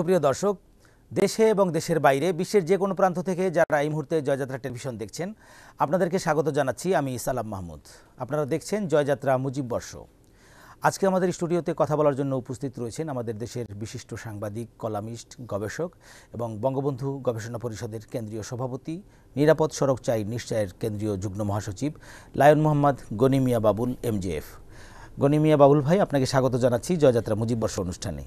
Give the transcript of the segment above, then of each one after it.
সুপ্রিয় দর্শক দেশে এবং দেশের বাইরে বিশ্বের যে কোনো প্রান্ত থেকে যারা এই মুহূর্তে জয়যাত্রা টেলিভিশন দেখছেন আপনাদেরকে স্বাগত জানাচ্ছি আমি সালাম মাহমুদ আপনারা দেখছেন জয়যাত্রা মুজিব বর্ষ আজকে আমাদের স্টুডিওতে কথা বলার জন্য উপস্থিত রয়েছেন আমাদের দেশের বিশিষ্ট সাংবাদিক কলামিস্ট গবেষক এবং বঙ্গবন্ধু গবেষণা পরিষদের কেন্দ্রীয় সভাপতি নিরাপদ সড়ক চাই নিশ্চয়ের কেন্দ্রীয় যুগ্ম মহাসচিব লায়ন মোহাম্মদ গনিমিয়া বাবুল এমজিএফ গনিমিয়া বাবুল ভাই আপনাকে স্বাগত জানাচ্ছি জয়যাত্রা মুজিব বর্ষ অনুষ্ঠানে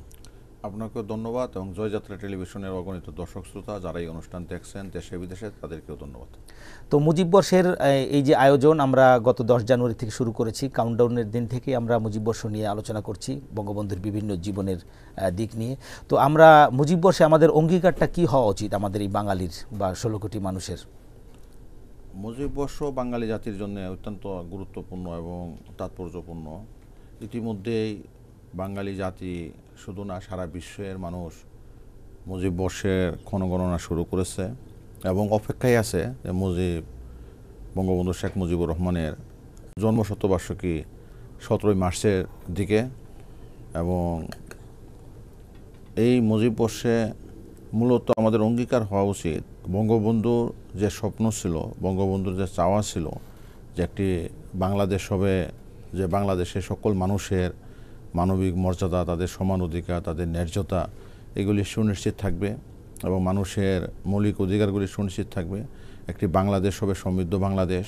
আপনাকে ধন্যবাদ এবং জয়যাত্রা টেলিভিশনের অগণিত দর্শক শ্রোতা যারা এই অনুষ্ঠান দেখছেন দেশে বিদেশে তাদেরকেও ধন্যবাদ তো মুজিব বর্ষের এই যে আয়োজন আমরা গত দশ জানুয়ারি থেকে শুরু করেছি কাউন্টডাউনের দিন থেকে আমরা মুজিব বর্ষ নিয়ে আলোচনা করছি বঙ্গবন্ধুর বিভিন্ন জীবনের দিক নিয়ে তো আমরা মুজিব বর্ষে আমাদের অঙ্গীকারটা কি হওয়া উচিত আমাদের এই বাঙালির বা ষোলো কোটি মানুষের মুজিব বর্ষ বাঙালি জাতির জন্য অত্যন্ত গুরুত্বপূর্ণ এবং তাৎপর্যপূর্ণ ইতিমধ্যেই বাঙালি জাতি শুধু না সারা বিশ্বের মানুষ মুজিব বর্ষের ক্ষণগণনা শুরু করেছে এবং অপেক্ষায় আছে যে মুজিব বঙ্গবন্ধু শেখ মুজিবুর রহমানের জন্ম শতবার্ষিকী সতেরোই মার্চের দিকে এবং এই মুজিব বর্ষে মূলত আমাদের অঙ্গীকার হওয়া উচিত বঙ্গবন্ধুর যে স্বপ্ন ছিল বঙ্গবন্ধুর যে চাওয়া ছিল যে একটি বাংলাদেশ হবে যে বাংলাদেশে সকল মানুষের মানবিক মর্যাদা তাদের সমান অধিকার তাদের ন্যায্যতা এগুলি সুনিশ্চিত থাকবে এবং মানুষের মৌলিক অধিকারগুলি সুনিশ্চিত থাকবে একটি বাংলাদেশ হবে সমৃদ্ধ বাংলাদেশ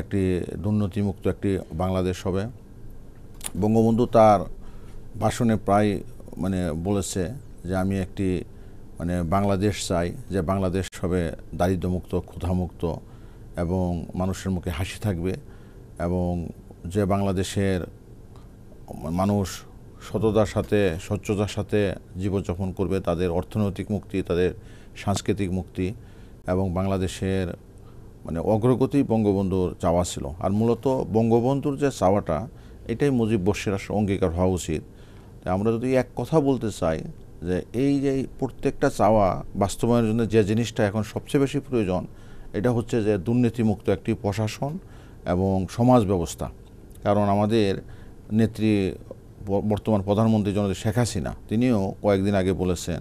একটি দুর্নীতিমুক্ত একটি বাংলাদেশ হবে বঙ্গবন্ধু তার ভাষণে প্রায় মানে বলেছে যে আমি একটি মানে বাংলাদেশ চাই যে বাংলাদেশ হবে দারিদ্রমুক্ত ক্ষুধামুক্ত এবং মানুষের মুখে হাসি থাকবে এবং যে বাংলাদেশের মানুষ সততার সাথে স্বচ্ছতার সাথে জীবনযাপন করবে তাদের অর্থনৈতিক মুক্তি তাদের সাংস্কৃতিক মুক্তি এবং বাংলাদেশের মানে অগ্রগতি বঙ্গবন্ধুর চাওয়া ছিল আর মূলত বঙ্গবন্ধুর যে চাওয়াটা এটাই মুজিব বসের অঙ্গীকার হওয়া উচিত আমরা যদি এক কথা বলতে চাই যে এই যে প্রত্যেকটা চাওয়া বাস্তবায়নের জন্য যে জিনিসটা এখন সবচেয়ে বেশি প্রয়োজন এটা হচ্ছে যে দুর্নীতিমুক্ত একটি প্রশাসন এবং সমাজ ব্যবস্থা কারণ আমাদের নেত্রী বর্তমান প্রধানমন্ত্রী জনতা শেখ হাসিনা তিনিও কয়েকদিন আগে বলেছেন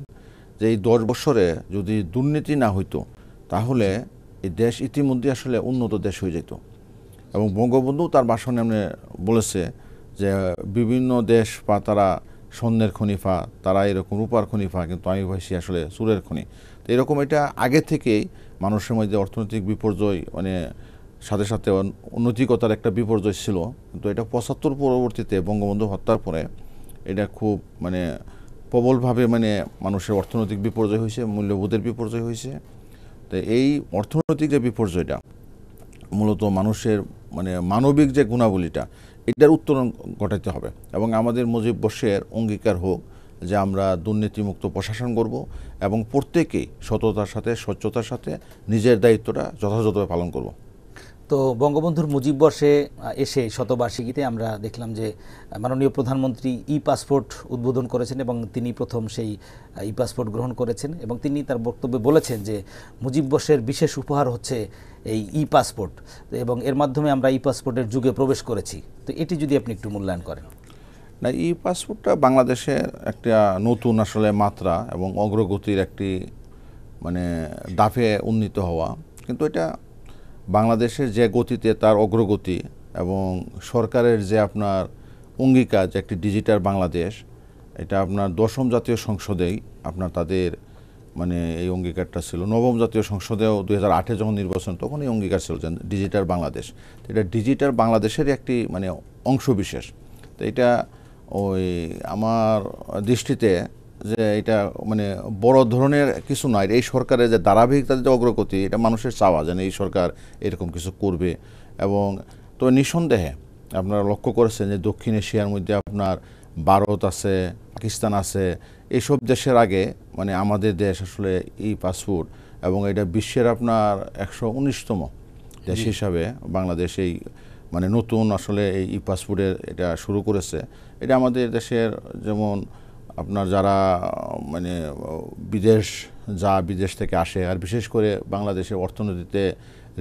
যে এই দশ বছরে যদি দুর্নীতি না হইতো তাহলে এই দেশ ইতিমধ্যে আসলে উন্নত দেশ হয়ে যেত এবং বঙ্গবন্ধু তার ভাষণে এমনি বলেছে যে বিভিন্ন দেশ বা তারা স্বর্ণের খনিফা তারা এরকম রূপার খনিফা কিন্তু আমি ভাইসি আসলে সুরের খনি তো এরকম এটা আগে থেকেই মানুষের মধ্যে অর্থনৈতিক বিপর্যয় মানে সাথে সাথে অনৈতিকতার একটা বিপর্যয় ছিল কিন্তু এটা পঁচাত্তর পরবর্তীতে বঙ্গবন্ধু হত্যার পরে এটা খুব মানে প্রবলভাবে মানে মানুষের অর্থনৈতিক বিপর্যয় হয়েছে মূল্যবোধের বিপর্যয় হয়েছে তো এই অর্থনৈতিক যে বিপর্যয়টা মূলত মানুষের মানে মানবিক যে গুণাবলীটা এটার উত্তরণ ঘটাতে হবে এবং আমাদের মুজিব বর্ষের অঙ্গীকার হোক যে আমরা দুর্নীতিমুক্ত প্রশাসন করব এবং প্রত্যেকেই সততার সাথে স্বচ্ছতার সাথে নিজের দায়িত্বটা যথাযথভাবে পালন করব তো বঙ্গবন্ধুর মুজিব বর্ষে এসে শতবার্ষিকীতে আমরা দেখলাম যে মাননীয় প্রধানমন্ত্রী ই পাসপোর্ট উদ্বোধন করেছেন এবং তিনি প্রথম সেই ই পাসপোর্ট গ্রহণ করেছেন এবং তিনি তার বক্তব্যে বলেছেন যে মুজিব বর্ষের বিশেষ উপহার হচ্ছে এই ই পাসপোর্ট এবং এর মাধ্যমে আমরা ই পাসপোর্টের যুগে প্রবেশ করেছি তো এটি যদি আপনি একটু মূল্যায়ন করেন না ই পাসপোর্টটা বাংলাদেশে একটা নতুন আসলে মাত্রা এবং অগ্রগতির একটি মানে দাফে উন্নীত হওয়া কিন্তু এটা বাংলাদেশের যে গতিতে তার অগ্রগতি এবং সরকারের যে আপনার অঙ্গীকার যে একটি ডিজিটাল বাংলাদেশ এটা আপনার দশম জাতীয় সংসদেই আপনার তাদের মানে এই অঙ্গীকারটা ছিল নবম জাতীয় সংসদেও দুই হাজার আটে যখন নির্বাচন তখন এই অঙ্গীকার ছিল যে ডিজিটাল বাংলাদেশ এটা ডিজিটাল বাংলাদেশের একটি মানে অংশবিশেষ তো এটা ওই আমার দৃষ্টিতে যে এটা মানে বড় ধরনের কিছু নয় এই সরকারের যে ধারাবাহিকতার যে অগ্রগতি এটা মানুষের চাওয়া যেন এই সরকার এরকম কিছু করবে এবং তো নিঃসন্দেহে আপনারা লক্ষ্য করেছেন যে দক্ষিণ এশিয়ার মধ্যে আপনার ভারত আছে পাকিস্তান আছে এইসব দেশের আগে মানে আমাদের দেশ আসলে এই পাসপোর্ট এবং এটা বিশ্বের আপনার একশো উনিশতম দেশ হিসাবে বাংলাদেশ এই মানে নতুন আসলে এই ই পাসপোর্টের এটা শুরু করেছে এটা আমাদের দেশের যেমন আপনার যারা মানে বিদেশ যা বিদেশ থেকে আসে আর বিশেষ করে বাংলাদেশের অর্থনীতিতে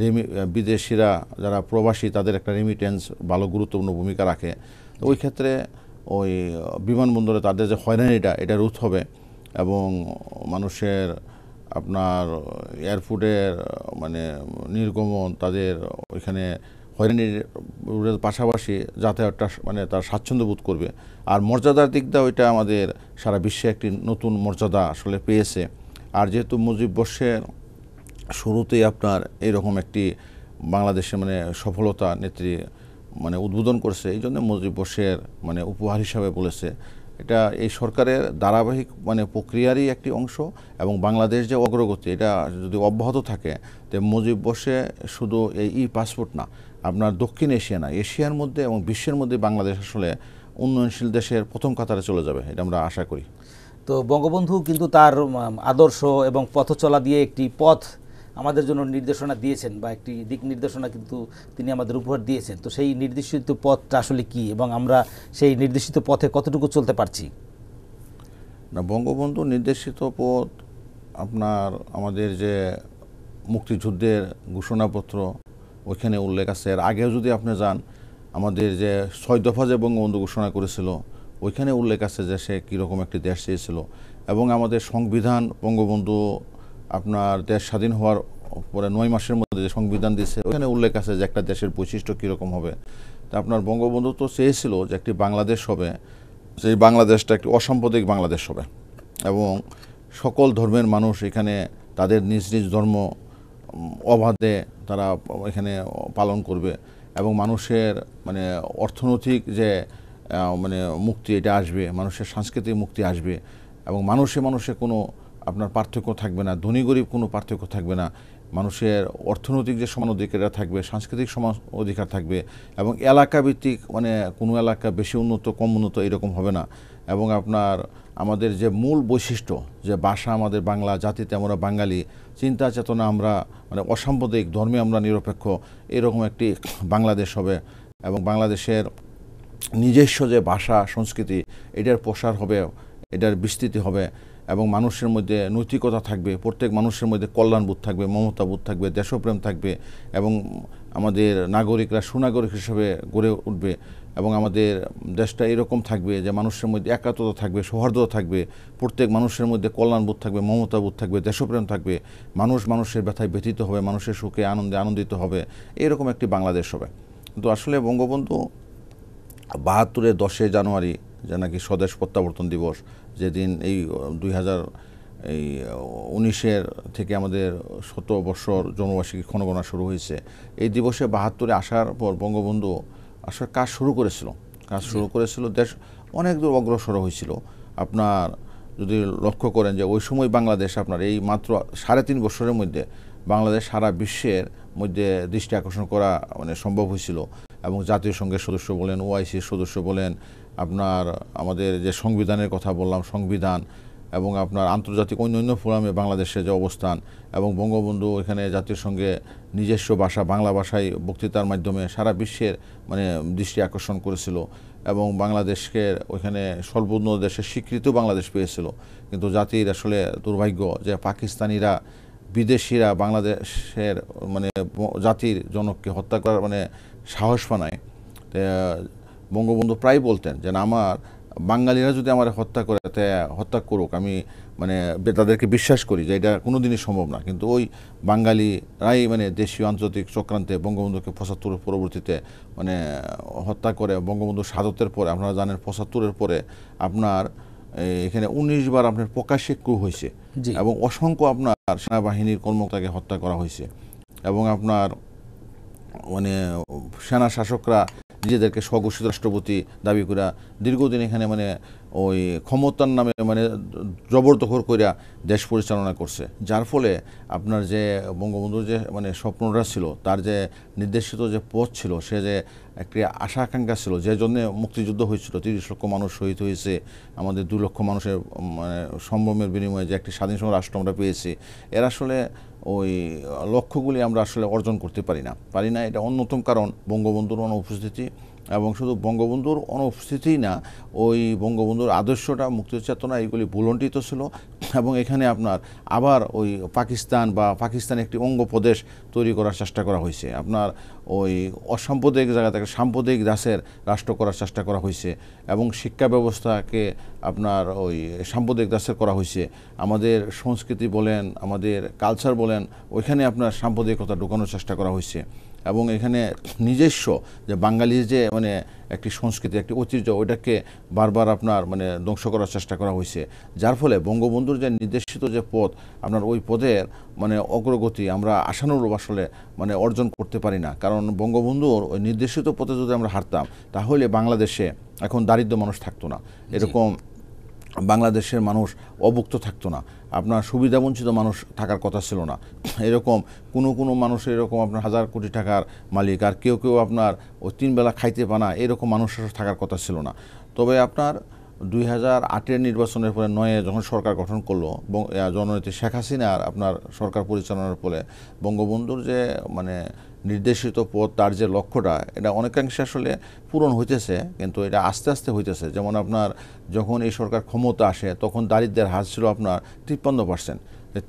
রেমি বিদেশিরা যারা প্রবাসী তাদের একটা রেমিটেন্স ভালো গুরুত্বপূর্ণ ভূমিকা রাখে তো ওই ক্ষেত্রে ওই বিমানবন্দরে তাদের যে হয়রানিটা এটা রুথ হবে এবং মানুষের আপনার এয়ারপোর্টের মানে নির্গমন তাদের ওইখানে হয়রানির পাশাপাশি যাতায়াতটা মানে তার স্বাচ্ছন্দ্য বোধ করবে আর মর্যাদার দিক দিয়ে ওইটা আমাদের সারা বিশ্বে একটি নতুন মর্যাদা আসলে পেয়েছে আর যেহেতু মুজিব বর্ষের শুরুতেই আপনার এইরকম একটি বাংলাদেশে মানে সফলতা নেত্রী মানে উদ্বোধন করছে এই জন্য মুজিব বর্ষের মানে উপহার হিসাবে বলেছে এটা এই সরকারের ধারাবাহিক মানে প্রক্রিয়ারই একটি অংশ এবং বাংলাদেশ যে অগ্রগতি এটা যদি অব্যাহত থাকে তো মুজিব বর্ষে শুধু এই ই পাসপোর্ট না আপনার দক্ষিণ এশিয়া না এশিয়ার মধ্যে এবং বিশ্বের মধ্যে বাংলাদেশ আসলে উন্নয়নশীল দেশের প্রথম কাতারে চলে যাবে এটা আমরা আশা করি তো বঙ্গবন্ধু কিন্তু তার আদর্শ এবং পথ চলা দিয়ে একটি পথ আমাদের জন্য নির্দেশনা দিয়েছেন বা একটি দিক নির্দেশনা কিন্তু তিনি আমাদের উপহার দিয়েছেন তো সেই নির্দেশিত পথটা আসলে কি এবং আমরা সেই নির্দেশিত পথে কতটুকু চলতে পারছি না বঙ্গবন্ধু নির্দেশিত পথ আপনার আমাদের যে মুক্তিযুদ্ধের ঘোষণাপত্র ওইখানে উল্লেখ আছে এর আগেও যদি আপনি যান আমাদের যে ছয় দফা যে বঙ্গবন্ধু ঘোষণা করেছিল ওইখানে উল্লেখ আছে যে সে কীরকম একটি দেশ চেয়েছিল এবং আমাদের সংবিধান বঙ্গবন্ধু আপনার দেশ স্বাধীন হওয়ার পরে নয় মাসের মধ্যে যে সংবিধান দিয়েছে ওইখানে উল্লেখ আছে যে একটা দেশের বৈশিষ্ট্য কীরকম হবে তা আপনার বঙ্গবন্ধু তো চেয়েছিল যে একটি বাংলাদেশ হবে যে বাংলাদেশটা একটি অসাম্প্রদায়িক বাংলাদেশ হবে এবং সকল ধর্মের মানুষ এখানে তাদের নিজ নিজ ধর্ম অবাধে তারা এখানে পালন করবে এবং মানুষের মানে অর্থনৈতিক যে মানে মুক্তি এটা আসবে মানুষের সাংস্কৃতিক মুক্তি আসবে এবং মানুষে মানুষে কোনো আপনার পার্থক্য থাকবে না ধনী গরিব কোনো পার্থক্য থাকবে না মানুষের অর্থনৈতিক যে সমান অধিকারটা থাকবে সাংস্কৃতিক সমান অধিকার থাকবে এবং এলাকাভিত্তিক মানে কোনো এলাকা বেশি উন্নত কম উন্নত এরকম হবে না এবং আপনার আমাদের যে মূল বৈশিষ্ট্য যে ভাষা আমাদের বাংলা জাতিতে আমরা বাঙালি চিন্তা চেতনা আমরা মানে অসাম্প্রদায়িক ধর্মে আমরা নিরপেক্ষ এরকম একটি বাংলাদেশ হবে এবং বাংলাদেশের নিজস্ব যে ভাষা সংস্কৃতি এটার প্রসার হবে এটার বিস্তৃতি হবে এবং মানুষের মধ্যে নৈতিকতা থাকবে প্রত্যেক মানুষের মধ্যে কল্যাণবোধ থাকবে মমতাবোধ থাকবে দেশপ্রেম থাকবে এবং আমাদের নাগরিকরা সুনাগরিক হিসেবে গড়ে উঠবে এবং আমাদের দেশটা এরকম থাকবে যে মানুষের মধ্যে একাত্রতা থাকবে সৌহার্দ্যতা থাকবে প্রত্যেক মানুষের মধ্যে কল্যাণবোধ থাকবে মমতাবোধ থাকবে দেশপ্রেম থাকবে মানুষ মানুষের ব্যথায় ব্যথিত হবে মানুষের সুখে আনন্দে আনন্দিত হবে এরকম একটি বাংলাদেশ হবে কিন্তু আসলে বঙ্গবন্ধু বাহাত্তরের দশে জানুয়ারি যে নাকি স্বদেশ প্রত্যাবর্তন দিবস যেদিন এই দুই হাজার এই উনিশের থেকে আমাদের শত বৎসর জনবার্ষিকী ক্ষণগণনা শুরু হয়েছে এই দিবসে বাহাত্তরে আসার পর বঙ্গবন্ধু আসলে কাজ শুরু করেছিল কাজ শুরু করেছিল দেশ অনেক দূর অগ্রসর হয়েছিল আপনার যদি লক্ষ্য করেন যে ওই সময় বাংলাদেশ আপনার এই মাত্র সাড়ে তিন বছরের মধ্যে বাংলাদেশ সারা বিশ্বের মধ্যে দৃষ্টি আকর্ষণ করা মানে সম্ভব হয়েছিল এবং জাতীয় সংঘের সদস্য বলেন ওআইসির সদস্য বলেন আপনার আমাদের যে সংবিধানের কথা বললাম সংবিধান এবং আপনার আন্তর্জাতিক অন্য অন্য ফোরামে বাংলাদেশে যে অবস্থান এবং বঙ্গবন্ধু এখানে জাতির সঙ্গে নিজস্ব ভাষা বাংলা ভাষায় বক্তৃতার মাধ্যমে সারা বিশ্বের মানে দৃষ্টি আকর্ষণ করেছিল এবং বাংলাদেশকে ওইখানে সর্বোন্ন দেশের স্বীকৃতিও বাংলাদেশ পেয়েছিল কিন্তু জাতির আসলে দুর্ভাগ্য যে পাকিস্তানিরা বিদেশিরা বাংলাদেশের মানে জাতির জনককে হত্যা করার মানে সাহস পানায় বঙ্গবন্ধু প্রায় বলতেন যে আমার বাঙালিরা যদি আমার হত্যা করে হত্যা করুক আমি মানে তাদেরকে বিশ্বাস করি যে এটা কোনো দিনই সম্ভব না কিন্তু ওই বাঙালিরাই মানে দেশীয় আন্তর্জাতিক চক্রান্তে বঙ্গবন্ধুকে পঁচাত্তর পরবর্তীতে মানে হত্যা করে বঙ্গবন্ধু সাদতের পরে আপনারা জানেন পঁচাত্তরের পরে আপনার এখানে উনিশ বার আপনার প্রকাশ্যে ক্রু হয়েছে এবং অসংখ্য আপনার সেনাবাহিনীর কর্মকর্তাকে হত্যা করা হয়েছে এবং আপনার মানে সেনা শাসকরা নিজেদেরকে স্বঘোষিত রাষ্ট্রপতি দাবি করা দীর্ঘদিন এখানে মানে ওই ক্ষমতার নামে মানে জবরদখল করিয়া দেশ পরিচালনা করছে যার ফলে আপনার যে বঙ্গবন্ধুর যে মানে স্বপ্নটা ছিল তার যে নির্দেশিত যে পথ ছিল সে যে একটি আশা আকাঙ্ক্ষা ছিল যে জন্য মুক্তিযুদ্ধ হয়েছিল তিরিশ লক্ষ মানুষ শহীদ হয়েছে আমাদের দু লক্ষ মানুষের মানে সম্ভ্রমের বিনিময়ে যে একটি স্বাধীন রাষ্ট্র আমরা পেয়েছি এর আসলে ওই লক্ষ্যগুলি আমরা আসলে অর্জন করতে পারি না পারি না এটা অন্যতম কারণ বঙ্গবন্ধুর অনুপস্থিতি এবং শুধু বঙ্গবন্ধুর অনুপস্থিতি না ওই বঙ্গবন্ধুর আদর্শটা মুক্তি চেতনা এইগুলি বুলণ্টিত ছিল এবং এখানে আপনার আবার ওই পাকিস্তান বা পাকিস্তান একটি অঙ্গ প্রদেশ তৈরি করার চেষ্টা করা হয়েছে আপনার ওই অসাম্প্রদায়িক জায়গা থেকে সাম্প্রদায়িক দাসের রাষ্ট্র করার চেষ্টা করা হয়েছে এবং শিক্ষা ব্যবস্থাকে আপনার ওই সাম্প্রদায়িক দাসের করা হয়েছে আমাদের সংস্কৃতি বলেন আমাদের কালচার বলেন ওইখানে আপনার সাম্প্রদায়িকতা ঢুকানোর চেষ্টা করা হয়েছে এবং এখানে নিজস্ব যে বাঙালির যে মানে একটি সংস্কৃতি একটি ঐতিহ্য ওইটাকে বারবার আপনার মানে ধ্বংস করার চেষ্টা করা হয়েছে যার ফলে বঙ্গবন্ধুর যে নির্দেশিত যে পথ আপনার ওই পদের মানে অগ্রগতি আমরা আশানুরূপ আসলে মানে অর্জন করতে পারি না কারণ বঙ্গবন্ধুর ওই নির্দেশিত পথে যদি আমরা হারতাম তাহলে বাংলাদেশে এখন দারিদ্র মানুষ থাকতো না এরকম বাংলাদেশের মানুষ অভুক্ত থাকতো না আপনার সুবিধাবঞ্চিত মানুষ থাকার কথা ছিল না এরকম কোনো কোনো মানুষ এরকম আপনার হাজার কোটি টাকার মালিক আর কেউ কেউ আপনার ও তিনবেলা খাইতে পানা এরকম মানুষ থাকার কথা ছিল না তবে আপনার দুই হাজার আটের নির্বাচনের পরে নয়ে যখন সরকার গঠন করলো জননেত্রী শেখ হাসিনার আপনার সরকার পরিচালনার ফলে বঙ্গবন্ধুর যে মানে নির্দেশিত পথ তার যে লক্ষ্যটা এটা অনেকাংশে আসলে পূরণ হইতেছে কিন্তু এটা আস্তে আস্তে হইতেছে যেমন আপনার যখন এই সরকার ক্ষমতা আসে তখন দারিদ্রের হার ছিল আপনার তিপ্পান্ন পার্সেন্ট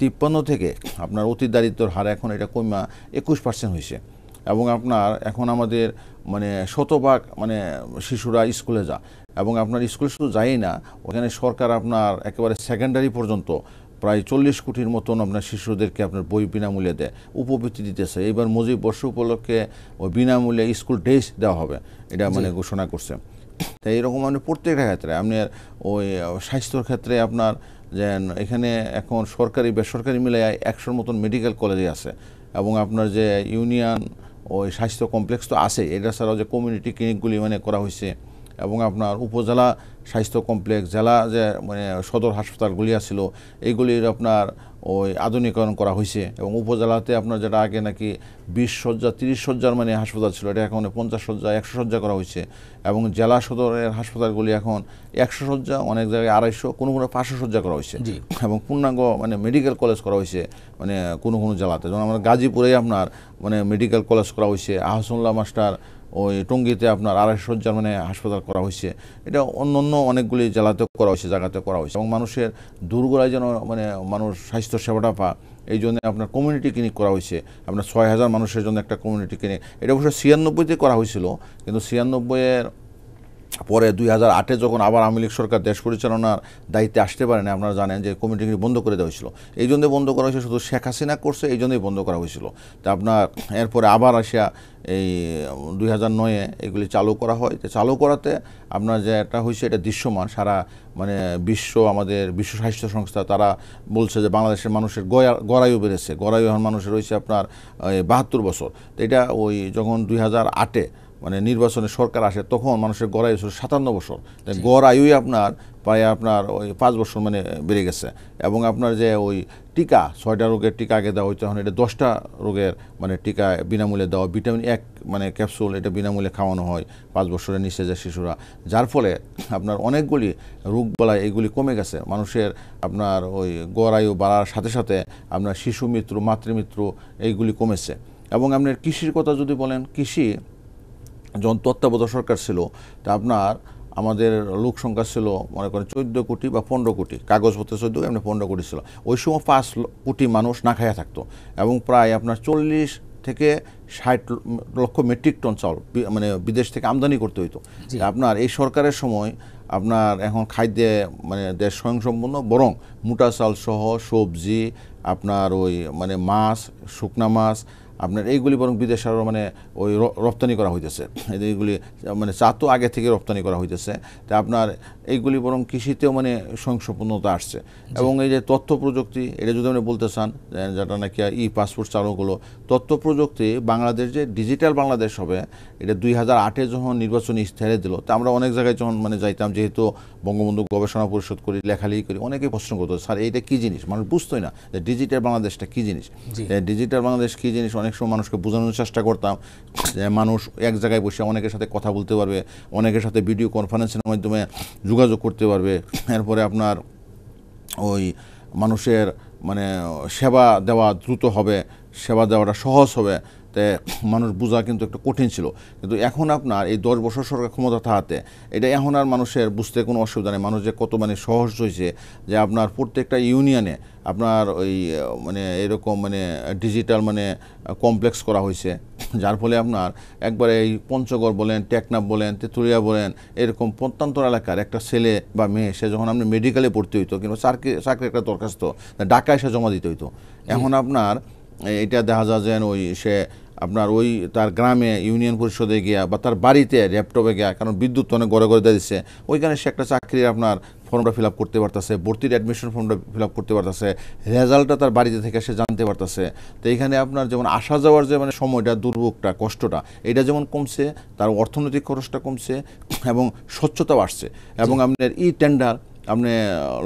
তিপ্পান্ন থেকে আপনার অতি দারিদ্রের হার এখন এটা কমা একুশ পার্সেন্ট হয়েছে এবং আপনার এখন আমাদের মানে শতভাগ মানে শিশুরা স্কুলে যা এবং আপনার স্কুল শুধু যায়ই না ওখানে সরকার আপনার একেবারে সেকেন্ডারি পর্যন্ত প্রায় চল্লিশ কোটির মতন আপনার শিশুদেরকে আপনার বই বিনামূল্যে দেয় উপবৃত্তি দিতেছে এবার মজিব বর্ষ উপলক্ষে ওই বিনামূল্যে স্কুল ড্রেস দেওয়া হবে এটা মানে ঘোষণা করছে তাই এরকম মানে প্রত্যেকটা ক্ষেত্রে আপনার ওই স্বাস্থ্যর ক্ষেত্রে আপনার যেন এখানে এখন সরকারি বেসরকারি মিলে একশোর মতন মেডিকেল কলেজে আছে এবং আপনার যে ইউনিয়ন ওই স্বাস্থ্য কমপ্লেক্স তো আছে এটা ছাড়াও যে কমিউনিটি ক্লিনিকগুলি মানে করা হয়েছে এবং আপনার উপজেলা স্বাস্থ্য কমপ্লেক্স জেলা যে মানে সদর হাসপাতালগুলি আছিল এইগুলির আপনার ওই আধুনিকরণ করা হয়েছে এবং উপজেলাতে আপনার যেটা আগে নাকি বিশ শয্যা তিরিশ শয্যার মানে হাসপাতাল ছিল এটা এখন পঞ্চাশ শয্যা একশো শয্যা করা হয়েছে এবং জেলা সদরের হাসপাতালগুলি এখন একশো শয্যা অনেক জায়গায় আড়াইশো কোনো কোনো পাঁচশো শয্যা করা হয়েছে এবং পূর্ণাঙ্গ মানে মেডিকেল কলেজ করা হয়েছে মানে কোনো কোনো জেলাতে যেমন আমার গাজীপুরেই আপনার মানে মেডিকেল কলেজ করা হয়েছে আহসুল্লাহ মাস্টার ওই টঙ্গিতে আপনার আড়াই শয্যার মানে হাসপাতাল করা হয়েছে এটা অন্য অন্য অনেকগুলি জেলাতেও করা হয়েছে জায়গাতেও করা হয়েছে এবং মানুষের দুর্গোড়ায় যেন মানে মানুষ স্বাস্থ্য সেবাটা পা এই জন্য আপনার কমিউনিটি ক্লিনিক করা হয়েছে আপনার ছয় হাজার মানুষের জন্য একটা কমিউনিটি ক্লিনিক এটা অবশ্য ছিয়ানব্বইতে করা হয়েছিল কিন্তু ছিয়ানব্বইয়ের পরে দুই হাজার আটে যখন আবার আওয়ামী লীগ সরকার দেশ পরিচালনার দায়িত্বে আসতে পারেন আপনারা জানেন যে কমিটিগুলি বন্ধ করে দেওয়া হয়েছিল এই জন্য বন্ধ করা হয়েছে শুধু শেখ হাসিনা করছে এই জন্যই বন্ধ করা হয়েছিল তা আপনার এরপরে আবার আসিয়া এই দুই হাজার নয়ে এগুলি চালু করা হয় তো চালু করাতে আপনার যে একটা হয়েছে এটা দৃশ্যমান সারা মানে বিশ্ব আমাদের বিশ্ব সাহিত্য সংস্থা তারা বলছে যে বাংলাদেশের মানুষের গয়া গড়ায়ু বেড়েছে গড়ায়ু এখন মানুষের রয়েছে আপনার বাহাত্তর বছর তো এটা ওই যখন দুই হাজার আটে মানে নির্বাচনে সরকার আসে তখন মানুষের গড় আয়ু ছিল সাতান্ন বছর গড় আয়ুই আপনার প্রায় আপনার ওই পাঁচ বছর মানে বেড়ে গেছে এবং আপনার যে ওই টিকা ছয়টা রোগের টিকা আগে দেওয়া হয়েছে এখন এটা দশটা রোগের মানে টিকা বিনামূল্যে দেওয়া ভিটামিন এক মানে ক্যাপসুল এটা বিনামূল্যে খাওয়ানো হয় পাঁচ বছরের নিচে যে শিশুরা যার ফলে আপনার অনেকগুলি রোগ বলায় এগুলি কমে গেছে মানুষের আপনার ওই গড় আয়ু বাড়ার সাথে সাথে আপনার শিশু মিত্র মাতৃমৃত্যু এইগুলি কমেছে এবং আপনার কৃষির কথা যদি বলেন কৃষি যখন তত্ত্বাবধায়ক সরকার ছিল তা আপনার আমাদের লোক সংখ্যা ছিল মনে করেন চোদ্দ কোটি বা পনেরো কোটি কাগজপত্র চোদ্দ কোটি এমনি পনেরো কোটি ছিল ওই সময় পাঁচ কোটি মানুষ না খাইয়া থাকতো এবং প্রায় আপনার চল্লিশ থেকে ষাট লক্ষ মেট্রিক টন চাউল মানে বিদেশ থেকে আমদানি করতে হইতো আপনার এই সরকারের সময় আপনার এখন খাদ্যে মানে দেশ স্বয়ংসম্পূর্ণ বরং মোটা চাল সহ সবজি আপনার ওই মানে মাছ শুকনা মাছ আপনার এইগুলি বরং বিদেশে আরও মানে ওই রপ্তানি করা হইতেছে এইগুলি মানে চা তো আগে থেকে রপ্তানি করা হইতেছে তা আপনার এইগুলি বরং কৃষিতেও মানে স্বয়ংসম্পূর্ণতা আসছে এবং এই যে তথ্য প্রযুক্তি এটা যদি আপনি বলতে চান যেটা নাকি ই পাসপোর্ট চালু হলো তথ্য প্রযুক্তি বাংলাদেশ যে ডিজিটাল বাংলাদেশ হবে এটা দুই হাজার আটে যখন নির্বাচনী ইস্তেহারে দিল তা আমরা অনেক জায়গায় যখন মানে যাইতাম যেহেতু বঙ্গবন্ধু গবেষণা পরিষদ করি লেখালেখি করি অনেকেই প্রশ্ন করতো স্যার এইটা কী জিনিস মানুষ বুঝতোই না যে ডিজিটাল বাংলাদেশটা কী জিনিস ডিজিটাল বাংলাদেশ কী জিনিস অনেক অনেক সময় মানুষকে বোঝানোর চেষ্টা করতাম যে মানুষ এক জায়গায় বসে অনেকের সাথে কথা বলতে পারবে অনেকের সাথে ভিডিও কনফারেন্সের মাধ্যমে যোগাযোগ করতে পারবে এরপরে আপনার ওই মানুষের মানে সেবা দেওয়া দ্রুত হবে সেবা দেওয়াটা সহজ হবে মানুষ বোঝা কিন্তু একটু কঠিন ছিল কিন্তু এখন আপনার এই দশ বছর সরকার ক্ষমতা থাকাতে এটা এখন আর মানুষের বুঝতে কোনো অসুবিধা নেই মানুষ যে কত মানে সহজ হয়েছে যে আপনার প্রত্যেকটা ইউনিয়নে আপনার ওই মানে এরকম মানে ডিজিটাল মানে কমপ্লেক্স করা হয়েছে যার ফলে আপনার একবারে এই পঞ্চগড় বলেন টেকনাপ বলেন তেঁতুলিয়া বলেন এরকম প্রত্যন্ত এলাকার একটা ছেলে বা মেয়ে সে যখন আপনি মেডিকেলে পড়তে হইতো কিংবা চাকরি চাকরি একটা দরখাস্ত ঢাকায় এসে জমা দিতে হইতো এখন আপনার এটা দেখা যায় যেন ওই সে আপনার ওই তার গ্রামে ইউনিয়ন পরিষদে গিয়া বা তার বাড়িতে ল্যাপটপে গিয়া কারণ বিদ্যুৎ অনেক গড়ে গড়ে দিয়ে দিচ্ছে ওইখানে সে একটা চাকরির আপনার ফর্মটা ফিল আপ করতে পারতেছে ভর্তির অ্যাডমিশন ফর্মটা ফিল আপ করতে পারতেছে রেজাল্টটা তার বাড়িতে থেকে সে জানতে পারতেছে তো এইখানে আপনার যেমন আসা যাওয়ার যে মানে সময়টা দুর্ভোগটা কষ্টটা এটা যেমন কমছে তার অর্থনৈতিক খরচটা কমছে এবং স্বচ্ছতাও আসছে এবং আপনার ই টেন্ডার আপনি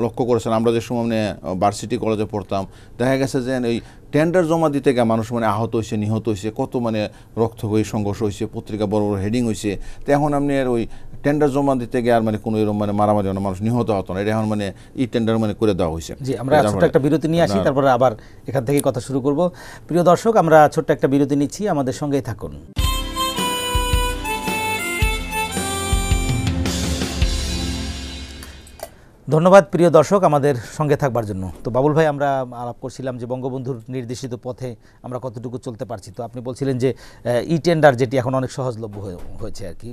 লক্ষ্য করেছেন আমরা যে সময় আপনি ভার্সিটি কলেজে পড়তাম দেখা গেছে যে ওই টেন্ডার জমা দিতে গিয়ে মানুষ মানে আহত হয়েছে নিহত হয়েছে কত মানে রক্তক্ষয়ী সংঘর্ষ হয়েছে পত্রিকা বড় বড় হেডিং হয়েছে তো এখন আপনি ওই টেন্ডার জমা দিতে গিয়ে আর মানে কোনো এরকম মানে মারামারি মানুষ নিহত হতো না এটা এখন মানে ই টেন্ডার মানে করে দেওয়া হয়েছে জি আমরা ছোট্ট একটা মানে- বিরতি নিয়ে আসি তারপরে আবার এখান থেকে কথা শুরু করব প্রিয় দর্শক আমরা ছোট্ট একটা বিরতি নিচ্ছি আমাদের সঙ্গেই থাকুন ধন্যবাদ প্রিয় দর্শক আমাদের সঙ্গে থাকবার জন্য তো বাবুল ভাই আমরা আলাপ করছিলাম যে বঙ্গবন্ধুর নির্দেশিত পথে আমরা কতটুকু চলতে পারছি তো আপনি বলছিলেন যে ই টেন্ডার যেটি এখন অনেক সহজলভ্য হয়েছে আর কি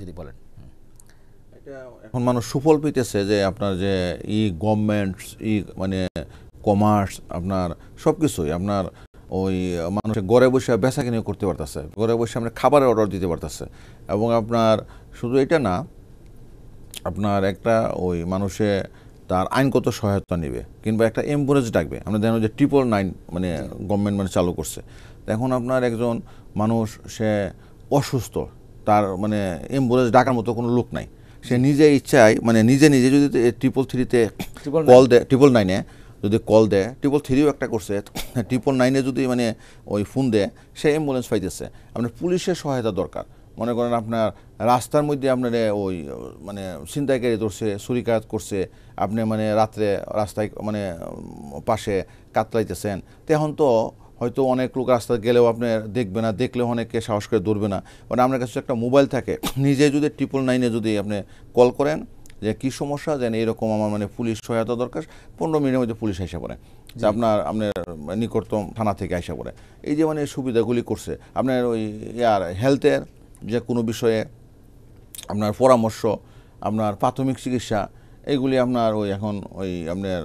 যদি বলেন এখন মানুষ সুফল পেতেছে যে আপনার যে ই গভর্নমেন্টস ই মানে কমার্স আপনার সব কিছুই আপনার ওই মানুষের ঘরে বসে বেচা কিনে করতে পারতেছে ঘরে বসে আমরা খাবারের অর্ডার দিতে পারতেছে এবং আপনার শুধু এটা না আপনার একটা ওই মানুষে তার আইনগত সহায়তা নেবে কিংবা একটা এম্বুলেন্স ডাকবে আমরা দেখেন যে ট্রিপল নাইন মানে গভর্নমেন্ট মানে চালু করছে এখন আপনার একজন মানুষ সে অসুস্থ তার মানে এম্বুরেন্স ডাকার মতো কোনো লোক নাই সে নিজে ইচ্ছায় মানে নিজে নিজে যদি ট্রিপল থ্রিতে কল দেয় ট্রিপল নাইনে যদি কল দেয় ট্রিপল থ্রিও একটা করছে ট্রিপল নাইনে যদি মানে ওই ফোন দেয় সে অ্যাম্বুলেন্স পাইতেছে আপনার পুলিশের সহায়তা দরকার মনে করেন আপনার রাস্তার মধ্যে আপনার ওই মানে ছিনতাইকারী ধরছে সুরিকাত করছে আপনি মানে রাত্রে রাস্তায় মানে পাশে কাতলাইতেছেন তখন তো হয়তো অনেক লোক রাস্তা গেলেও আপনি দেখবে না দেখলেও অনেককে সাহস করে ধরবে না মানে আপনার কাছে একটা মোবাইল থাকে নিজে যদি ট্রিপল নাইনে যদি আপনি কল করেন যে কি সমস্যা যেন এরকম আমার মানে পুলিশ সহায়তা দরকার পনেরো মিনিটের মধ্যে পুলিশ এসে পড়ে আপনার আপনার নিকটতম থানা থেকে এসে পড়ে এই যে মানে সুবিধাগুলি করছে আপনার ওই ইয়ার হেলথের যে কোনো বিষয়ে আপনার পরামর্শ আপনার প্রাথমিক চিকিৎসা এইগুলি আপনার ওই এখন ওই আপনার